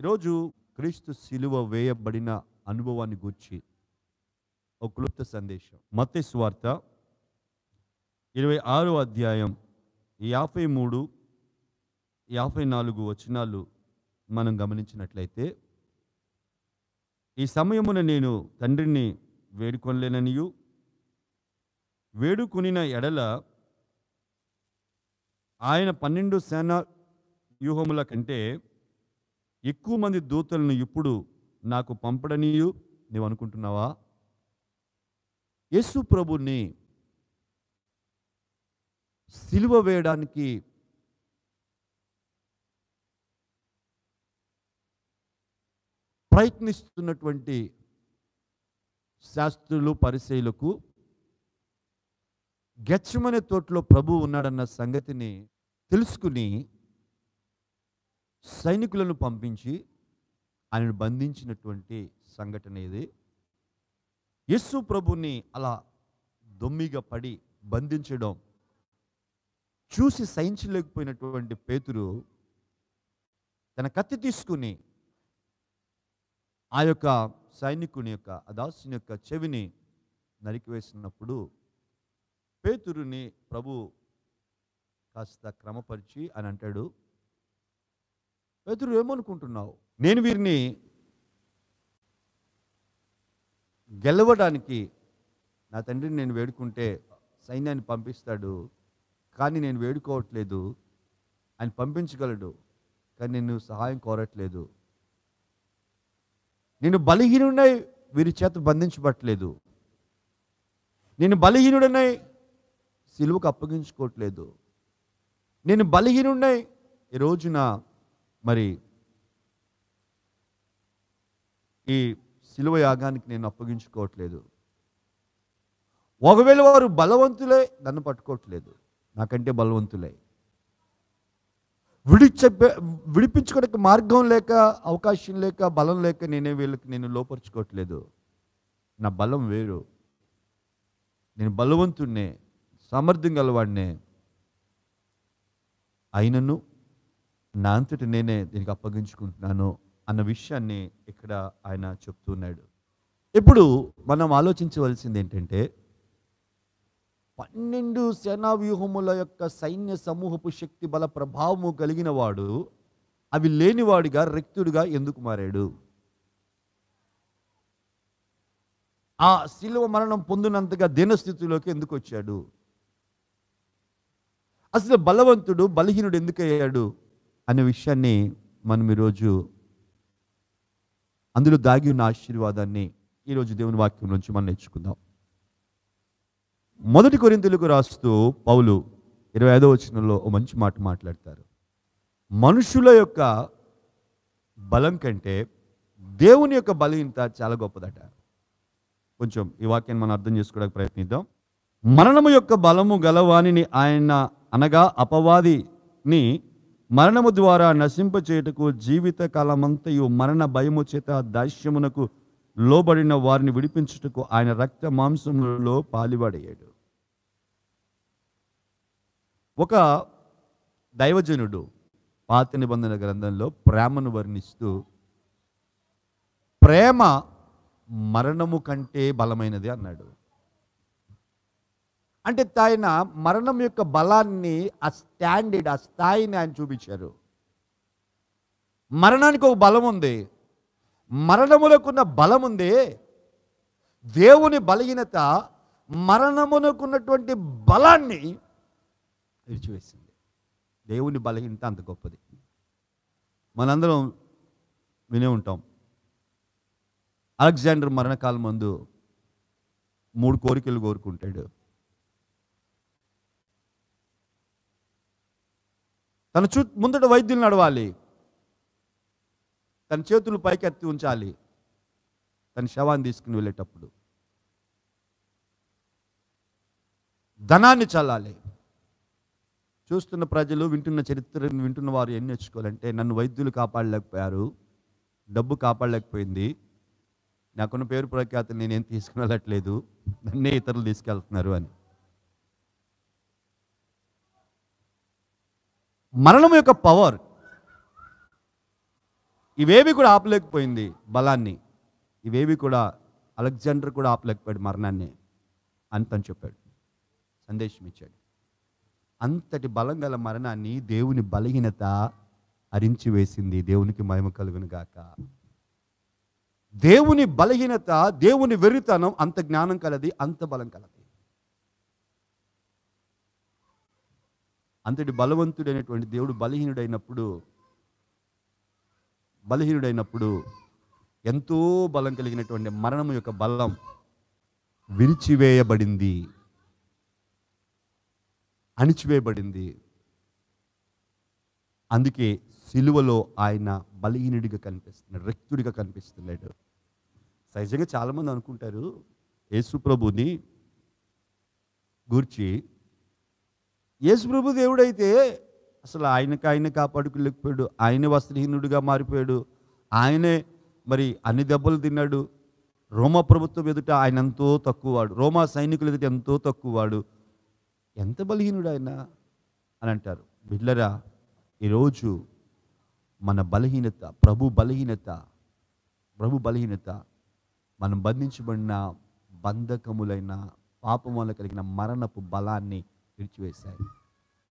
ఈరోజు క్రీస్తు శిలువ వేయబడిన అనుభవాన్ని గుర్చి ఒక క్లుప్త సందేశం మత్తే స్వార్త ఇరవై ఆరో అధ్యాయం యాభై మూడు యాభై నాలుగు వచనాలు మనం గమనించినట్లయితే ఈ సమయమున నేను తండ్రిని వేడుకొనలేననియు వేడుకొనిన ఎడల ఆయన పన్నెండు సేనా వ్యూహముల కంటే ఎక్కువ మంది దూతలను ఇప్పుడు నాకు పంపడనీయు నీవు అనుకుంటున్నావా యేసు ప్రభుని సిలువ వేయడానికి ప్రయత్నిస్తున్నటువంటి శాస్త్రులు పరిశైలకు గెచ్చమనే తోటలో ప్రభు ఉన్నాడన్న సంగతిని తెలుసుకుని సైనికులను పంపించి ఆయనను బంధించినటువంటి సంఘటన ఇది యస్సు ప్రభుని అలా దొమ్మిగా పడి బంధించడం చూసి సహించలేకపోయినటువంటి పేతురు తన కత్తి తీసుకుని ఆ యొక్క సైనికుని యొక్క దాసుని యొక్క చెవిని నరికివేసినప్పుడు పేతురుని ప్రభు కాస్త క్రమపరిచి అని అంటాడు పేతురు ఏమనుకుంటున్నావు నేను వీరిని గెలవడానికి నా తండ్రిని నేను వేడుకుంటే సైన్యాన్ని పంపిస్తాడు కానీ నేను వేడుకోవట్లేదు ఆయన పంపించగలడు కానీ నేను సహాయం కోరట్లేదు నేను బలహీనుడై వీరి చేత బంధించబట్టలేదు నేను బలహీనుడనై సిలువకు అప్పగించుకోవట్లేదు నేను బలహీనుడై ఈ రోజున మరి ఈ శిలువ యాగానికి నేను అప్పగించుకోవట్లేదు ఒకవేళ వారు బలవంతులే నన్ను పట్టుకోవట్లేదు నాకంటే బలవంతులే విడిచె విడిపించుకోవడానికి మార్గం లేక అవకాశం లేక బలం లేక నేనే వీళ్ళకి నేను లోపరుచుకోవట్లేదు నా బలం వేరు నేను బలవంతుణ్ణే సామర్థ్యం గలవాడినే అయినను నా అంతటి నేనే దీనికి అప్పగించుకుంటున్నాను అన్న విషయాన్ని ఇక్కడ ఆయన చెప్తున్నాడు ఇప్పుడు మనం ఆలోచించవలసింది ఏంటంటే పన్నెండు సేనా వ్యూహముల యొక్క సైన్య సమూహపు శక్తి బల ప్రభావము కలిగిన వాడు అవి లేనివాడిగా రక్తుడిగా ఎందుకు మారాడు ఆ శిలువ మరణం పొందినంతగా దీనస్థితిలోకి ఎందుకు వచ్చాడు అసలు బలవంతుడు బలహీనుడు ఎందుకయ్యాడు అనే విషయాన్ని మనం ఈరోజు అందులో దాగి ఉన్న ఆశీర్వాదాన్ని ఈరోజు దేవుని వాక్యం నుంచి మనం నేర్చుకుందాం మొదటి కొరింతలకు రాస్తూ పౌలు ఇరవై ఐదో వచనంలో ఓ మంచి మాట మాట్లాడతారు మనుషుల యొక్క బలం కంటే దేవుని యొక్క బలహీనత చాలా గొప్పదట కొంచెం ఈ వాక్యాన్ని మనం అర్థం చేసుకోవడానికి ప్రయత్నిద్దాం మరణము యొక్క బలము గలవాణిని ఆయన అనగా అపవాదిని మరణము ద్వారా నశింపచేయటకు జీవిత కాలమంతయు మరణ భయము చేత దాస్యమునకు లోబడిన వారిని విడిపించుటకు ఆయన రక్త మాంసములలో పాలివాడయ్యాడు ఒక దైవజనుడు పాత నిబంధన గ్రంథంలో ప్రేమను వర్ణిస్తూ ప్రేమ మరణము కంటే బలమైనది అన్నాడు అంటే ఆయన మరణం యొక్క బలాన్ని ఆ స్టాండర్డ్ ఆ స్థాయిని ఆయన చూపించారు మరణానికి ఒక బలం ఉంది మరణములకున్న బలం ఉంది దేవుని బలహీనత మరణమునకున్నటువంటి బలాన్ని విడిచివేసింది దేవుని బలహీనత అంత గొప్పది మనందరం వినే ఉంటాం అలెగ్జాండర్ మరణకాలం ముందు మూడు కోరికలు కోరుకుంటాడు తన చూ ముందట వైద్యులు నడవాలి తన చేతులు పైకెత్తి ఉంచాలి తన శవాన్ని తీసుకుని వెళ్ళేటప్పుడు ధనాన్ని చల్లాలి చూస్తున్న ప్రజలు వింటున్న చరిత్రను వింటున్న వారు ఏం నేర్చుకోవాలంటే నన్ను వైద్యులు కాపాడలేకపోయారు డబ్బు కాపాడలేకపోయింది నాకున్న పేరు ప్రఖ్యాతులు నేనేం తీసుకుని వెళ్ళట్లేదు నన్నే ఇతరులు తీసుకెళ్తున్నారు అని మరణం యొక్క పవర్ ఇవేవి కూడా ఆపలేకపోయింది బలాన్ని ఇవేవి కూడా అలెగ్జాండర్ కూడా ఆపలేకపోయాడు మరణాన్ని అంతని చెప్పాడు సందేశం ఇచ్చాడు అంతటి బలం గల మరణాన్ని దేవుని బలహీనత అరించి వేసింది దేవునికి మహిమ కలుగును గాక దేవుని బలహీనత దేవుని వెర్రితనం అంత జ్ఞానం కలది అంత బలం కలది అంతటి బలవంతుడైనటువంటి దేవుడు బలహీనుడైనప్పుడు బలహీనుడైనప్పుడు ఎంతో బలం కలిగినటువంటి మరణం యొక్క బలం విరిచివేయబడింది అణిచివేయబడింది అందుకే సిలువలో ఆయన బలహీనుడిగా కనిపిస్తున్నాడు రక్తుడిగా కనిపిస్తున్నాడు సహజంగా చాలామంది అనుకుంటారు యేసుప్రభుని గూర్చి యేసు ప్రభు దేవుడైతే అసలు ఆయనకు ఆయన కాపాడుకోలేకపోయాడు ఆయనే వస్త్రహీనుడిగా మారిపోయాడు ఆయనే మరి అన్ని దెబ్బలు తిన్నాడు రోమా ప్రభుత్వం ఎదుట ఆయన ఎంతో తక్కువవాడు రోమా సైనికులు ఎదుట ఎంతో తక్కువవాడు ఎంత బలహీనుడు ఆయన అని అంటారు బిడ్లరా ఈరోజు మన బలహీనత ప్రభు బలహీనత ప్రభు బలహీనత మనం బంధించబడిన బంధకములైన పాపం వల్ల కలిగిన మరణపు బలాన్ని Ele te recebe.